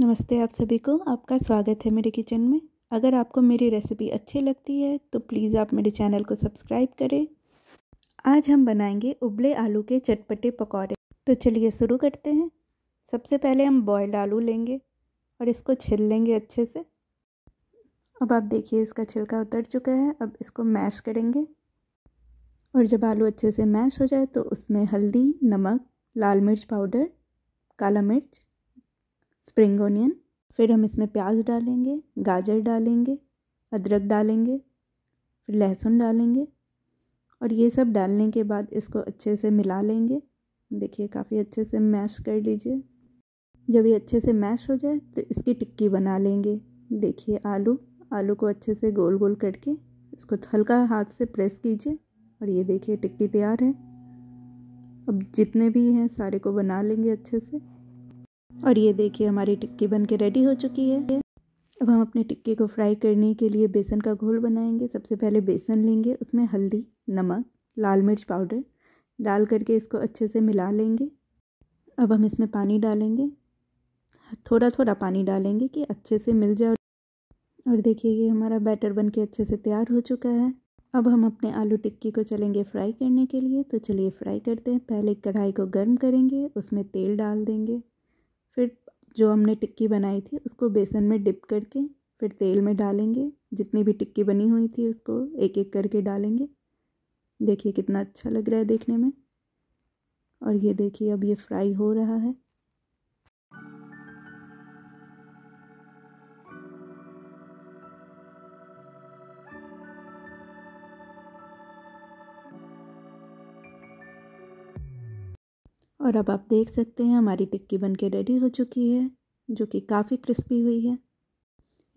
नमस्ते आप सभी को आपका स्वागत है मेरे किचन में अगर आपको मेरी रेसिपी अच्छी लगती है तो प्लीज़ आप मेरे चैनल को सब्सक्राइब करें आज हम बनाएंगे उबले आलू के चटपटे पकौड़े तो चलिए शुरू करते हैं सबसे पहले हम बॉयल्ड आलू लेंगे और इसको छिल लेंगे अच्छे से अब आप देखिए इसका छिलका उतर चुका है अब इसको मैश करेंगे और जब आलू अच्छे से मैश हो जाए तो उसमें हल्दी नमक लाल मिर्च पाउडर काला मिर्च स्प्रिंग ओनियन फिर हम इसमें प्याज डालेंगे गाजर डालेंगे अदरक डालेंगे फिर लहसुन डालेंगे और ये सब डालने के बाद इसको अच्छे से मिला लेंगे देखिए काफ़ी अच्छे से मैश कर लीजिए जब ये अच्छे से मैश हो जाए तो इसकी टिक्की बना लेंगे देखिए आलू आलू को अच्छे से गोल गोल करके इसको हल्का हाथ से प्रेस कीजिए और ये देखिए टिक्की तैयार है अब जितने भी हैं सारे को बना लेंगे अच्छे से और ये देखिए हमारी टिक्की बन के रेडी हो चुकी है अब हम अपने टिक्की को फ्राई करने के लिए बेसन का घोल बनाएंगे सबसे पहले बेसन लेंगे उसमें हल्दी नमक लाल मिर्च पाउडर डाल करके इसको अच्छे से मिला लेंगे अब हम इसमें पानी डालेंगे थोड़ा थोड़ा पानी डालेंगे कि अच्छे से मिल जाए और देखिए ये हमारा बैटर बन के अच्छे से तैयार हो चुका है अब हम अपने आलू टिक्की को चलेंगे फ्राई करने के लिए तो चलिए फ्राई करते हैं पहले कढ़ाई को गर्म करेंगे उसमें तेल डाल देंगे फिर जो हमने टिक्की बनाई थी उसको बेसन में डिप करके फिर तेल में डालेंगे जितनी भी टिक्की बनी हुई थी उसको एक एक करके डालेंगे देखिए कितना अच्छा लग रहा है देखने में और ये देखिए अब ये फ्राई हो रहा है और अब आप देख सकते हैं हमारी टिक्की बन के रेडी हो चुकी है जो कि काफ़ी क्रिस्पी हुई है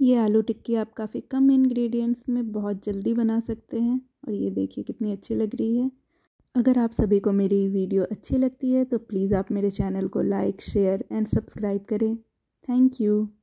ये आलू टिक्की आप काफ़ी कम इंग्रेडिएंट्स में बहुत जल्दी बना सकते हैं और ये देखिए कितनी अच्छी लग रही है अगर आप सभी को मेरी वीडियो अच्छी लगती है तो प्लीज़ आप मेरे चैनल को लाइक शेयर एंड सब्सक्राइब करें थैंक यू